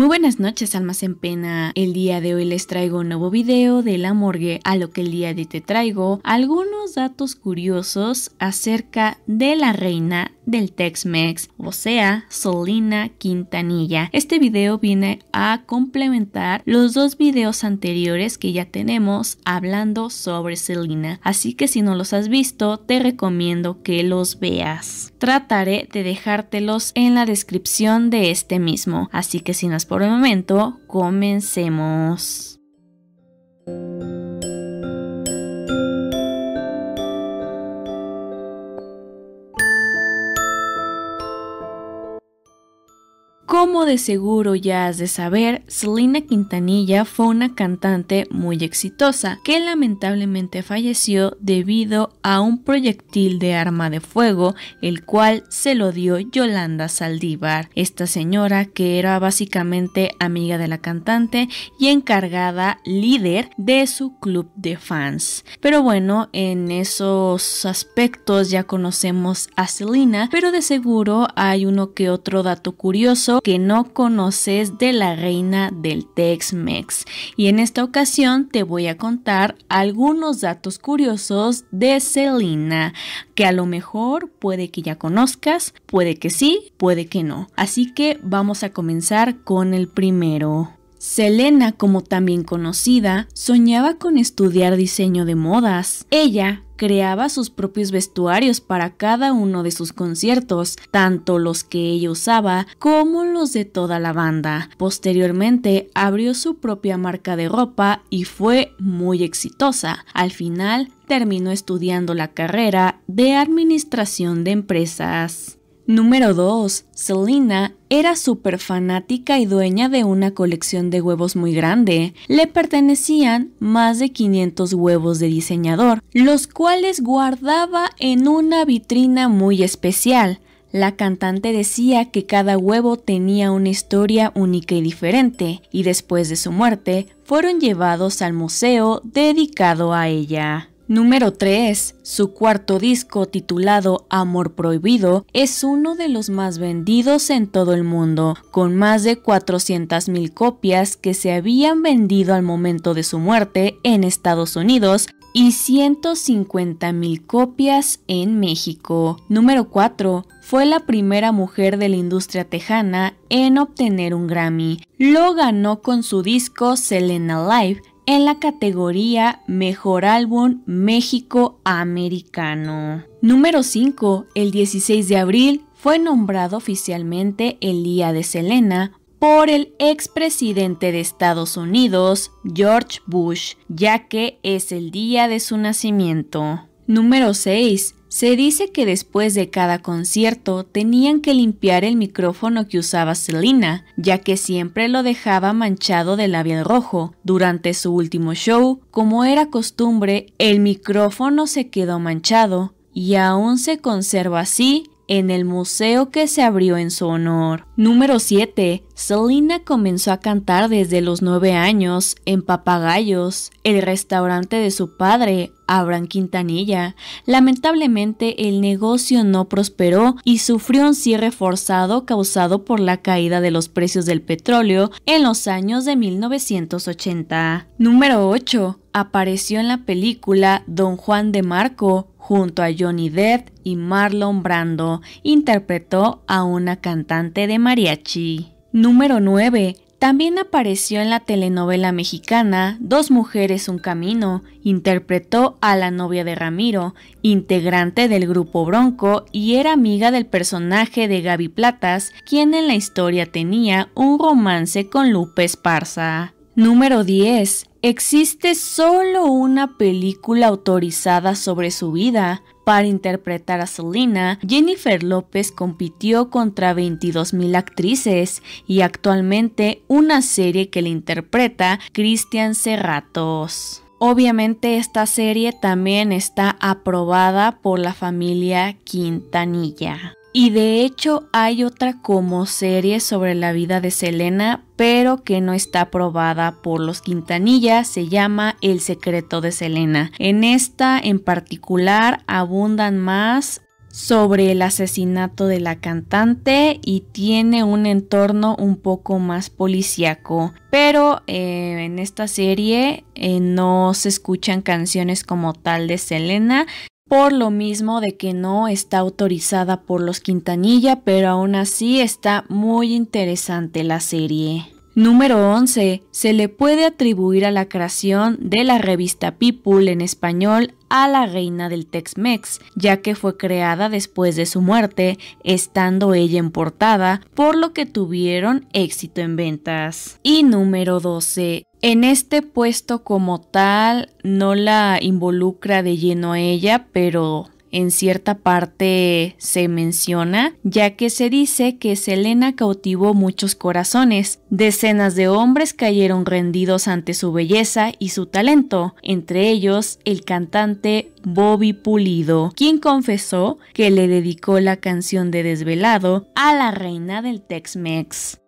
Muy buenas noches, almas en pena. El día de hoy les traigo un nuevo video de la morgue, a lo que el día de te traigo algunos datos curiosos acerca de la reina del Tex-Mex, o sea, Solina Quintanilla. Este video viene a complementar los dos videos anteriores que ya tenemos hablando sobre Selena, así que si no los has visto, te recomiendo que los veas. Trataré de dejártelos en la descripción de este mismo, así que no es por el momento, comencemos. Como de seguro ya has de saber, Selena Quintanilla fue una cantante muy exitosa que lamentablemente falleció debido a un proyectil de arma de fuego, el cual se lo dio Yolanda Saldívar, esta señora que era básicamente amiga de la cantante y encargada líder de su club de fans. Pero bueno, en esos aspectos ya conocemos a Selena, pero de seguro hay uno que otro dato curioso que no conoces de la reina del Tex-Mex. Y en esta ocasión te voy a contar algunos datos curiosos de Selena, que a lo mejor puede que ya conozcas, puede que sí, puede que no. Así que vamos a comenzar con el primero. Selena, como también conocida, soñaba con estudiar diseño de modas. Ella creaba sus propios vestuarios para cada uno de sus conciertos, tanto los que ella usaba como los de toda la banda. Posteriormente abrió su propia marca de ropa y fue muy exitosa. Al final terminó estudiando la carrera de Administración de Empresas. Número 2. Selena era súper fanática y dueña de una colección de huevos muy grande. Le pertenecían más de 500 huevos de diseñador, los cuales guardaba en una vitrina muy especial. La cantante decía que cada huevo tenía una historia única y diferente, y después de su muerte fueron llevados al museo dedicado a ella. Número 3. Su cuarto disco titulado Amor Prohibido es uno de los más vendidos en todo el mundo, con más de 400.000 copias que se habían vendido al momento de su muerte en Estados Unidos y 150.000 copias en México. Número 4. Fue la primera mujer de la industria tejana en obtener un Grammy. Lo ganó con su disco Selena Live, en la categoría Mejor Álbum México Americano. Número 5. El 16 de abril fue nombrado oficialmente el Día de Selena por el expresidente de Estados Unidos, George Bush, ya que es el día de su nacimiento. Número 6. Se dice que después de cada concierto tenían que limpiar el micrófono que usaba Selena, ya que siempre lo dejaba manchado de labial rojo. Durante su último show, como era costumbre, el micrófono se quedó manchado y aún se conserva así en el museo que se abrió en su honor. Número 7. Selena comenzó a cantar desde los 9 años en Papagayos, el restaurante de su padre, Abraham Quintanilla. Lamentablemente el negocio no prosperó y sufrió un cierre forzado causado por la caída de los precios del petróleo en los años de 1980. Número 8. Apareció en la película Don Juan de Marco, Junto a Johnny Depp y Marlon Brando, interpretó a una cantante de mariachi. Número 9. También apareció en la telenovela mexicana Dos Mujeres Un Camino, interpretó a la novia de Ramiro, integrante del grupo Bronco y era amiga del personaje de Gaby Platas, quien en la historia tenía un romance con Lupe Esparza. Número 10. Existe solo una película autorizada sobre su vida. Para interpretar a Selena, Jennifer López compitió contra 22.000 actrices y actualmente una serie que le interpreta Christian Serratos. Obviamente esta serie también está aprobada por la familia Quintanilla. Y de hecho hay otra como serie sobre la vida de Selena, pero que no está aprobada por los Quintanilla, se llama El secreto de Selena. En esta en particular abundan más sobre el asesinato de la cantante y tiene un entorno un poco más policíaco. Pero eh, en esta serie eh, no se escuchan canciones como tal de Selena, por lo mismo de que no está autorizada por los Quintanilla, pero aún así está muy interesante la serie. Número 11. Se le puede atribuir a la creación de la revista People en español a la reina del Tex-Mex, ya que fue creada después de su muerte, estando ella en portada, por lo que tuvieron éxito en ventas. Y número 12. En este puesto como tal no la involucra de lleno a ella, pero en cierta parte se menciona, ya que se dice que Selena cautivó muchos corazones. Decenas de hombres cayeron rendidos ante su belleza y su talento, entre ellos el cantante Bobby Pulido, quien confesó que le dedicó la canción de Desvelado a la reina del Tex-Mex.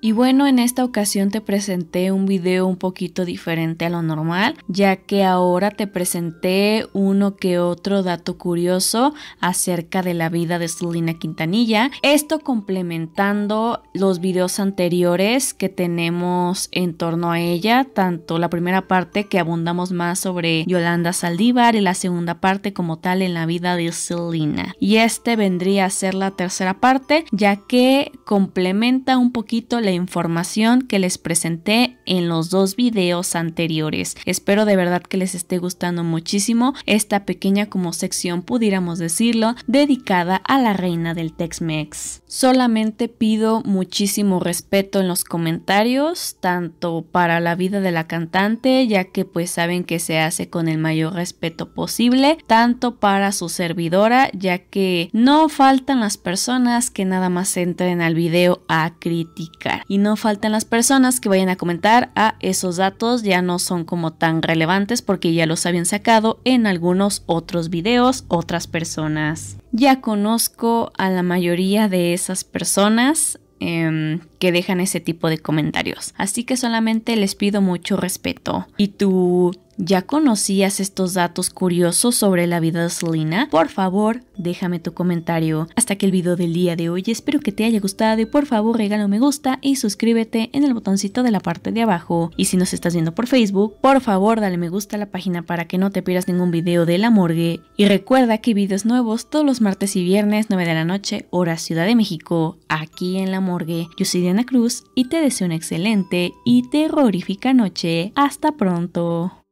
Y bueno, en esta ocasión te presenté un video un poquito diferente a lo normal, ya que ahora te presenté uno que otro dato curioso acerca de la vida de Selena Quintanilla. Esto complementando los videos anteriores que tenemos en torno a ella, tanto la primera parte que abundamos más sobre Yolanda Saldívar y la segunda parte como tal en la vida de Selena. Y este vendría a ser la tercera parte, ya que complementa un poquito la información que les presenté en los dos videos anteriores. Espero de verdad que les esté gustando muchísimo esta pequeña como sección, pudiéramos decirlo, dedicada a la reina del Tex-Mex. Solamente pido muchísimo respeto en los comentarios, tanto para la vida de la cantante, ya que pues saben que se hace con el mayor respeto posible, tanto para su servidora, ya que no faltan las personas que nada más entren al video a criticar y no faltan las personas que vayan a comentar, a ah, esos datos ya no son como tan relevantes porque ya los habían sacado en algunos otros videos, otras personas. Ya conozco a la mayoría de esas personas, em, que dejan ese tipo de comentarios. Así que solamente les pido mucho respeto. Y tu ¿Ya conocías estos datos curiosos sobre la vida de Selena? Por favor, déjame tu comentario. Hasta que el video del día de hoy, espero que te haya gustado y por favor regalo un me gusta y suscríbete en el botoncito de la parte de abajo. Y si nos estás viendo por Facebook, por favor dale me gusta a la página para que no te pierdas ningún video de la morgue. Y recuerda que videos nuevos todos los martes y viernes 9 de la noche, hora Ciudad de México, aquí en la morgue. Yo soy Diana Cruz y te deseo una excelente y terrorífica noche. Hasta pronto.